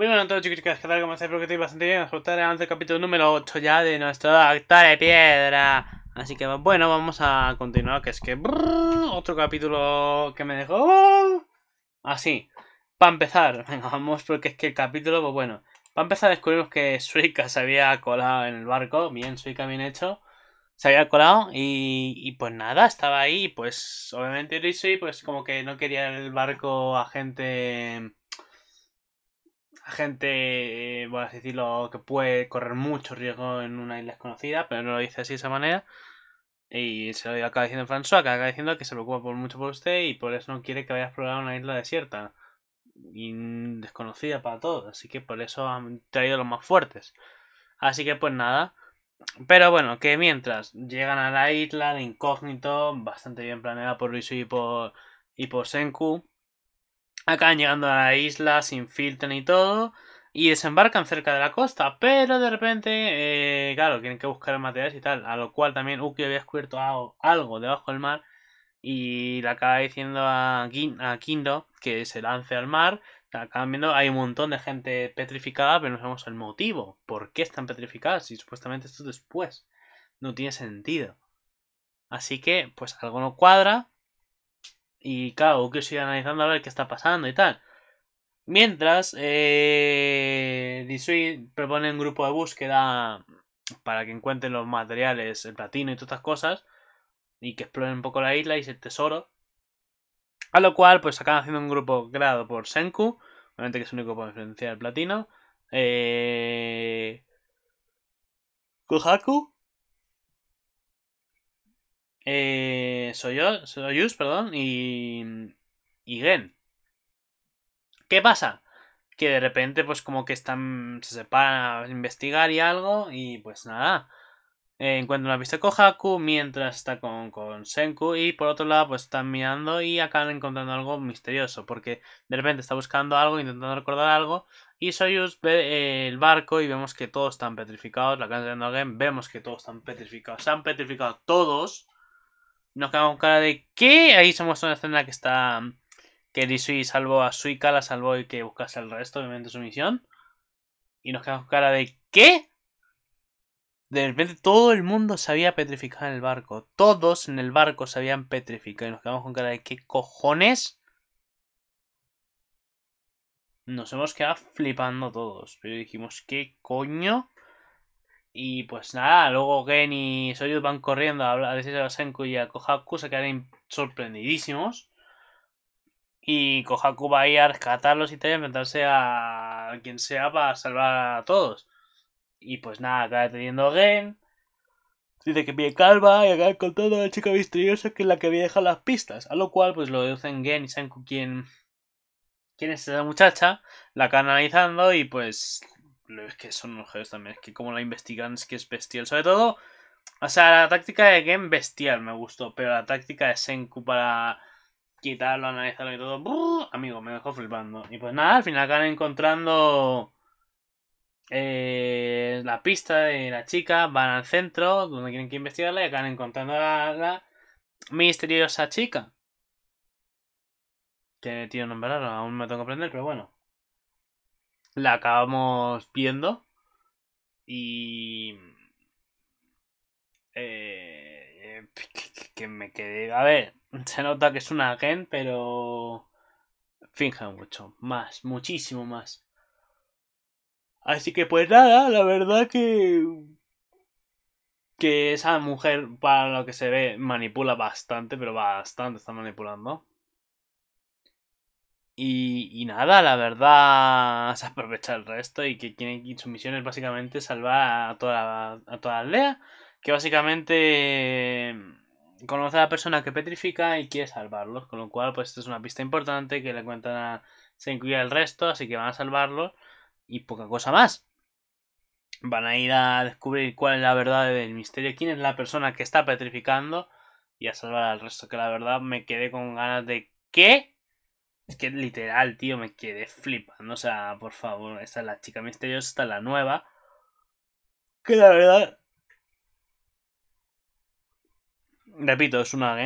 Muy buenas todos chicos, ¿qué tal? ¿Cómo estáis? Espero que estéis bastante bien. Vamos antes el capítulo número 8 ya de nuestro acta de piedra. Así que bueno, vamos a continuar, que es que... otro capítulo que me dejó... ¡oh! Así. Para empezar, venga, vamos, porque es que el capítulo, pues bueno. Para empezar descubrimos que Suika se había colado en el barco. Bien, Suika, bien hecho. Se había colado y, pues nada, estaba ahí. Pues obviamente Risui pues como que no quería el barco a gente gente, eh, voy a decirlo, que puede correr mucho riesgo en una isla desconocida, pero no lo dice así de esa manera. Y se lo acaba diciendo François, que acaba diciendo que se preocupa por mucho por usted y por eso no quiere que vaya a explorar una isla desierta y desconocida para todos. Así que por eso han traído los más fuertes. Así que pues nada. Pero bueno, que mientras llegan a la isla de incógnito, bastante bien planeada por Luis y por, y por Senku. Acaban llegando a la isla, sin filtro y todo. Y desembarcan cerca de la costa. Pero de repente, eh, claro, tienen que buscar materiales y tal. A lo cual también Uki había descubierto algo, debajo del mar. Y le acaba diciendo a, Kindo que se lance al mar. Acaban viendo, hay un montón de gente petrificada, pero no sabemos el motivo. ¿Por qué están petrificadas? Y supuestamente esto después. No tiene sentido. Así que, pues algo no cuadra. Y claro, que sigue analizando a ver qué está pasando y tal. Mientras, eh, Disui propone un grupo de búsqueda para que encuentren los materiales, el platino y todas estas cosas. Y que exploren un poco la isla y el tesoro. A lo cual, pues acaban haciendo un grupo creado por Senku. Obviamente que es único para influenciar el platino. Eh, eh, soy Soyuz, perdón, y, y Gen. ¿Qué pasa? Que de repente, pues como que están, se separan a investigar y algo, y pues nada. Eh, encuentran una pista con Haku mientras está con, Senku, y por otro lado, pues están mirando y acaban encontrando algo misterioso, porque de repente está buscando algo, intentando recordar algo, y Soyuz ve eh, el barco y vemos que todos están petrificados. La casa de Gen... vemos que todos están petrificados. Se han petrificado todos. Nos quedamos con cara de ¿qué? Ahí se muestra una escena que está... Que disuí salvó a Suika, la salvó y que buscase al resto, obviamente, su misión. Y nos quedamos con cara de ¿qué? De repente todo el mundo se había petrificado en el barco. Todos en el barco se habían petrificado. Y nos quedamos con cara de ¿qué cojones? Nos hemos quedado flipando todos. Pero dijimos, ¿qué coño? Y pues nada, luego Gen y Soyuz van corriendo a hablar a Senku y a Kohaku, se quedan sorprendidísimos. Y Kohaku va a ir a rescatarlos y tal, y enfrentarse a quien sea para salvar a todos. Y pues nada, acaba deteniendo Gen. Dice que pide calma y acaba contando a la chica misteriosa que es la que había dejado las pistas. A lo cual, pues lo deducen Gen y Senku quien, quien es esa muchacha, la canalizando y pues que es que son los juegos también. Es que como la investigan es que es bestial. Sobre todo, o sea, la táctica de Game bestial me gustó. Pero la táctica de Senku para quitarlo, analizarlo y todo. amigo, me dejó flipando. Y pues nada, al final acaban encontrando eh, la pista de la chica. Van al centro donde tienen que investigarla y acaban encontrando a la, misteriosa chica. Que tiene un nombre raro, aún me tengo que aprender, pero bueno la acabamos viendo y... Eh, que me quedé... A ver, se nota que es una gen, pero... Finge mucho, más, muchísimo más. Así que pues nada, la verdad que... Que esa mujer, para lo que se ve, manipula bastante, pero bastante está manipulando. Y, nada, la verdad, se aprovecha el resto y que su misión es básicamente salvar a toda, a toda la aldea. Que básicamente mm, conoce a la persona que petrifica y quiere salvarlos. Con lo cual, pues esto es una pista importante que le cuentan a... Se incluye el resto, así que van a salvarlos y poca cosa más. Van a ir a descubrir cuál es la verdad del misterio, quién es la persona que está petrificando y a salvar al resto. Que la verdad me quedé con ganas de... ¿Qué? Es que literal, tío, me quedé flipando. O sea, por favor, esta es la chica misteriosa, esta es la nueva. Que la verdad. Repito, es una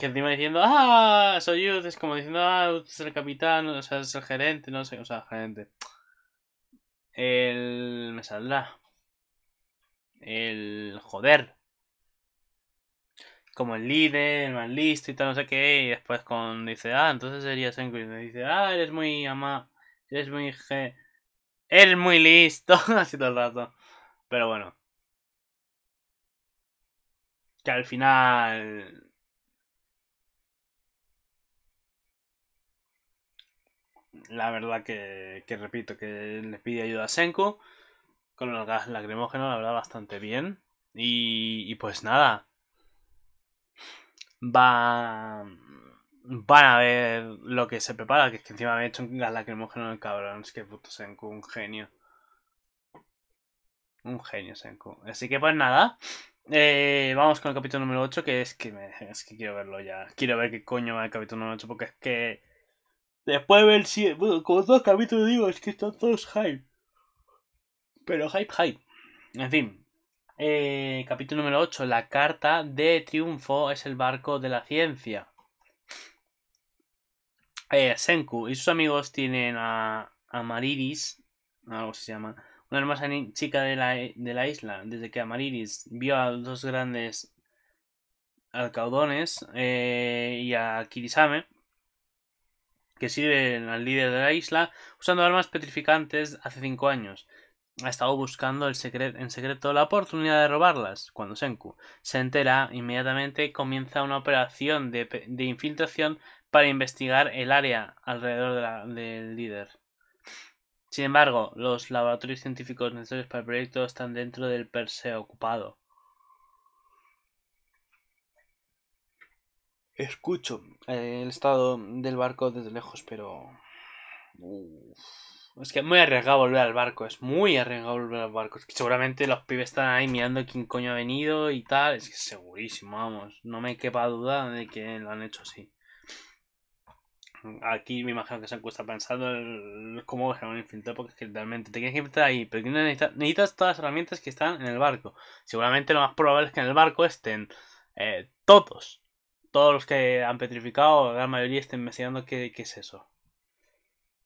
Que encima diciendo, ah, soy yo, es como diciendo, ah, es el capitán, o sea, es el gerente, no sé, o sea, gerente. El. Me saldrá. El. Joder como el líder, el más listo y tal, no sé qué, y después con dice, ah, entonces sería me dice, ah, eres muy ama, eres muy je, eres muy listo, así todo el rato. Pero bueno. Que al final... La verdad que, que repito, que le pide ayuda a Senku. Con el gas lacrimógeno, la verdad, bastante bien. y, y pues nada, va van a ver lo que se prepara, que es que encima me he hecho un gas lacrimógeno cabrón, es que puto Senku, un genio. Un genio Senku. Así que pues nada, eh, vamos con el capítulo número 8, que es que, me, es que quiero verlo ya. Quiero ver qué coño va el capítulo número 8, porque es que... Después de ver si... Bueno, como todos capítulos digo, es que están todos hype. Pero hype, hype. En fin, eh, capítulo número 8, la carta de triunfo es el barco de la ciencia. Eh, Senku y sus amigos tienen a, a algo se llama, una hermosa chica de la, isla. Desde que Amariris vio a dos grandes alcaudones eh, y a Kirisame, que sirven al líder de la isla, usando armas petrificantes hace 5 años ha estado buscando el en secreto la oportunidad de robarlas. Cuando Senku se entera, inmediatamente comienza una operación de, infiltración para investigar el área alrededor del líder. Sin embargo, los laboratorios científicos necesarios para el proyecto están dentro del Perseo ocupado. Escucho eh, el estado del barco desde lejos, pero... Es que es muy arriesgado volver al barco, es muy arriesgado volver al barco. Es que seguramente los pibes están ahí mirando quién coño ha venido y tal. Es que es segurísimo, vamos. No me quepa duda de que lo han hecho así. Aquí me imagino que se han pensando cómo dejar un infiltrado, porque es que realmente te tienes que infiltrar ahí, pero necesitas, todas las herramientas que están en el barco. Seguramente lo más probable es que en el barco estén eh, todos, todos los que han petrificado, la gran mayoría estén investigando qué es eso.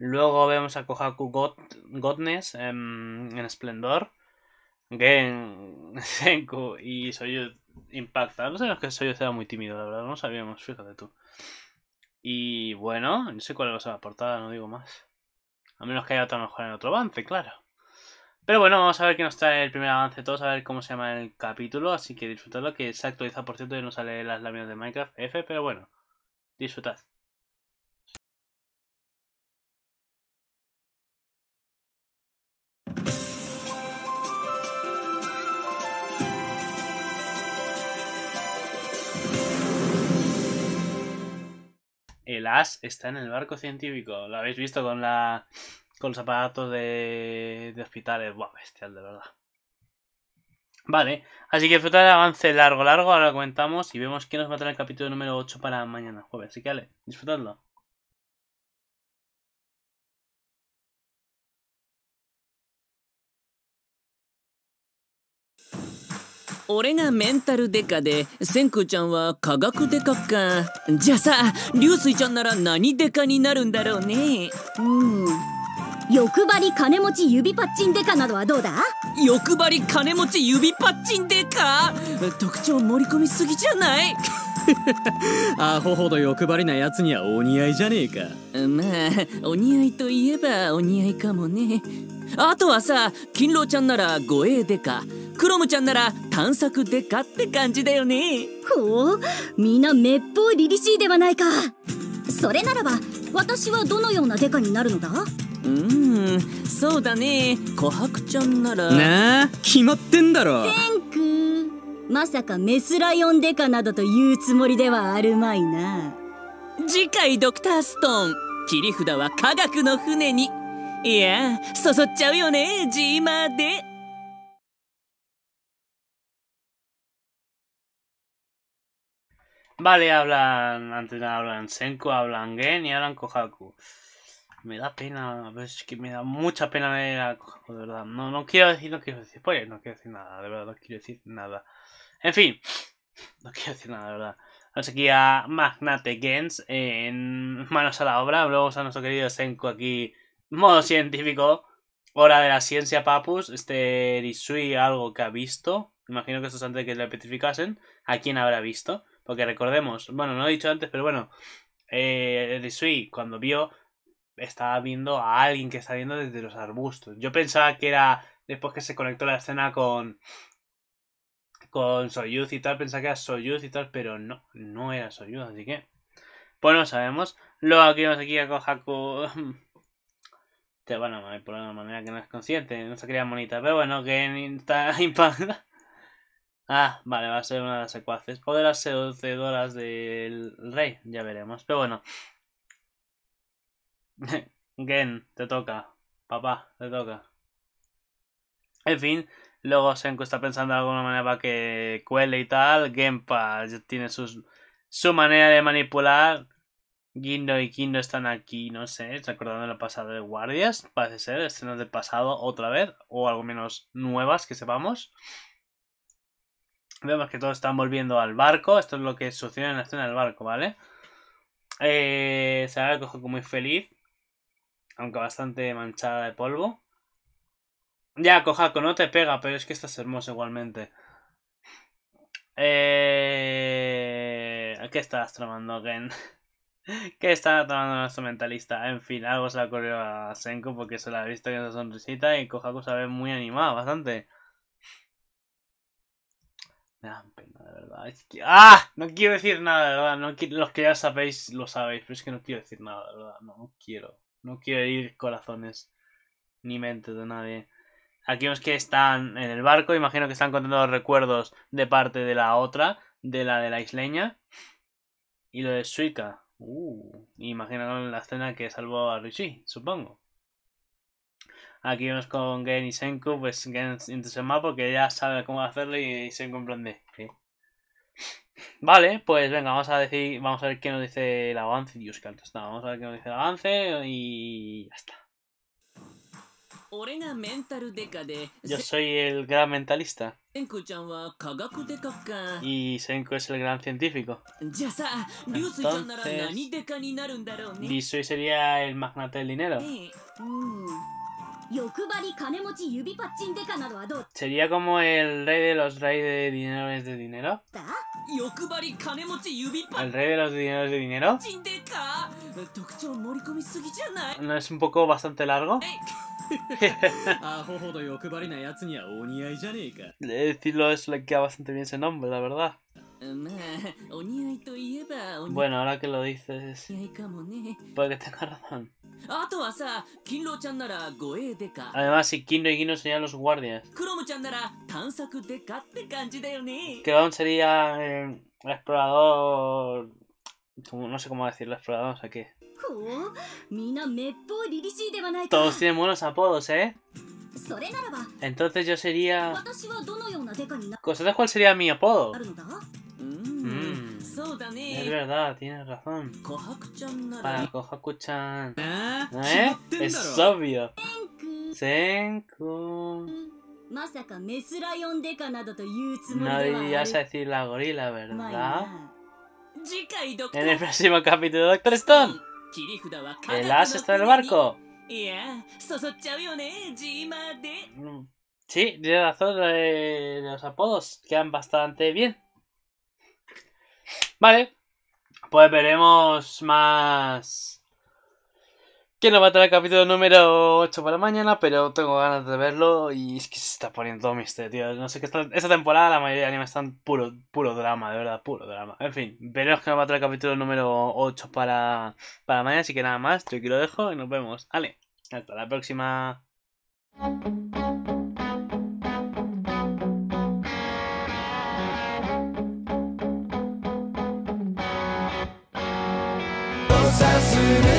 Luego vemos a Kohaku Godness en, Esplendor. Gen, Senku y Soyuz impacta. No es que Soyuz era muy tímido, la verdad. No sabíamos, fíjate tú. Y bueno, no sé cuál va a la portada, no digo más. A menos que haya otra mejor en otro avance, claro. Pero bueno, vamos a ver qué nos trae el primer avance todos, a ver cómo se llama el capítulo, así que disfrutadlo, que se actualiza por cierto y no sale las láminas de Minecraft F, pero bueno, disfrutad. el as está en el barco científico. Lo habéis visto con la con los aparatos de, de hospitales. Buah, bestial, de verdad. Vale, así que disfrutad el avance largo, largo. Ahora lo comentamos y vemos quién nos va a traer el capítulo número 8 para mañana, jueves. Así que dale, disfrutadlo. 俺がメンタルデカで千空ちゃんは科学デカかじゃあさ流水ちゃんなら何デカになるんだろうねうん欲張り金持ち指パッチンデカなどはどうだ欲張り金持ち指パッチンデカ特徴盛り込みすぎじゃない アホほど欲張りなやつにはお似合いじゃねえかまあお似合いといえばお似合いかもねあとはさ勤労ちゃんなら護衛デカクロムちゃんなら探索でかって感じだよねほうなめっぽう凛々しいではないかそれならば私はどのようなデカになるのだうんそうだね琥珀ちゃんならなあ決まってんだろンクまさかメスライオンデカなどと言うつもりではあるまいな次回ドクターストーン切り札は科学の船にいやそそっちゃうよねジーマーで Vale, hablan. Antes hablan Senku, hablan Gen y hablan Kohaku. Me da pena, es que me da mucha pena ver a Kohaku, de verdad. No, no quiero decir, no quiero decir pues, no quiero decir nada, de verdad, no quiero decir nada. En fin, no quiero decir nada, de verdad. Vamos aquí a Magnate Gens en manos a la obra. Luego a nuestro querido Senko aquí, modo científico. Hora de la ciencia, papus. Este Risui, algo que ha visto. Imagino que esto es antes de que le petrificasen. ¿A quién habrá visto? Porque recordemos, bueno, no lo he dicho antes, pero bueno, eh, Sui, cuando vio, estaba viendo a alguien que estaba viendo desde los arbustos. Yo pensaba que era después que se conectó la escena con con Soyuz y tal, pensaba que era Soyuz y tal, pero no, no era Soyuz, así que bueno sabemos. Luego aquí vamos aquí a Kohaku te van a una manera que no es consciente, no se crea monita. pero bueno, que está impacta Ah, vale, va a ser una de las secuaces. O de las seducedoras del rey, ya veremos. Pero bueno. Gen, te toca. Papá, te toca. En fin, luego Senku está pensando de alguna manera para que cuele y tal. Genpa tiene sus, su manera de manipular. Guindo y Kindo están aquí, no sé, recordando el pasado de Guardias, parece ser, escenas del pasado otra vez, o algo menos nuevas que sepamos. Vemos que todos están volviendo al barco. Esto es lo que sucede en la escena del barco, ¿vale? Eh, se ve a como muy feliz. Aunque bastante manchada de polvo. Ya, Cojaco no te pega, pero es que estás hermoso igualmente. Eh... ¿Qué estás tramando, Gen? ¿Qué está tramando nuestro mentalista? En fin, algo se le ocurrido a Senko porque se la ha visto con esa sonrisita y Cojaco se ve muy animado, bastante de verdad. ¡Ah! No quiero decir nada, verdad. No Los que ya sabéis, lo sabéis. Pero es que no quiero decir nada, de verdad. No, quiero. No quiero ir corazones. Ni mentes de nadie. Aquí vemos que están en el barco, imagino que están contando los recuerdos de parte de la otra, de la de la isleña. Y lo de Suika. Uh, la escena que salvó a Richie, supongo. Aquí vemos con Gen y Senku, pues Gen mapa porque ya sabe cómo hacerlo y Senku en plan Vale, pues venga, vamos a decir, vamos a ver qué nos dice el avance. Dios, está. Vamos a ver qué nos dice el avance y ya está. Yo soy el gran mentalista. Y Senko es el gran científico. Y soy sería el magnate del dinero. Eh, mm. Sería como el rey de los reyes de dineros de dinero. El rey de los dineros de dinero. ¿No es un poco bastante largo? Eh. Ah, de Decirlo es le queda bastante bien ese nombre, la verdad. Ah, bueno, ahora que lo dices, puede que tenga razón. Ah, Además, si Kindo y Gino serían los guardias. Que sería eh, explorador... No sé cómo decirlo, explorador, no Todos tienen buenos apodos, ¿eh? Entonces yo sería... Cosas cuál sería mi apodo? Es verdad, tienes razón. Para Kohaku-chan. ¿Eh? es? obvio. Senku. Nadie ya a decir la gorila, ¿verdad? En el próximo capítulo Doctor Stone. El as está en el barco. Sí, tienes razón de los apodos. Quedan bastante bien. Vale, pues veremos más... Que nos va a traer el capítulo número 8 para mañana, pero tengo ganas de verlo y es que se está poniendo misterio, tío. No sé qué está... Esta temporada la mayoría de animes están puro, puro drama, de verdad, puro drama. En fin, veremos que nos va a traer el capítulo número 8 para, mañana, así que nada más, estoy aquí lo dejo y nos vemos. Vale, hasta la próxima. today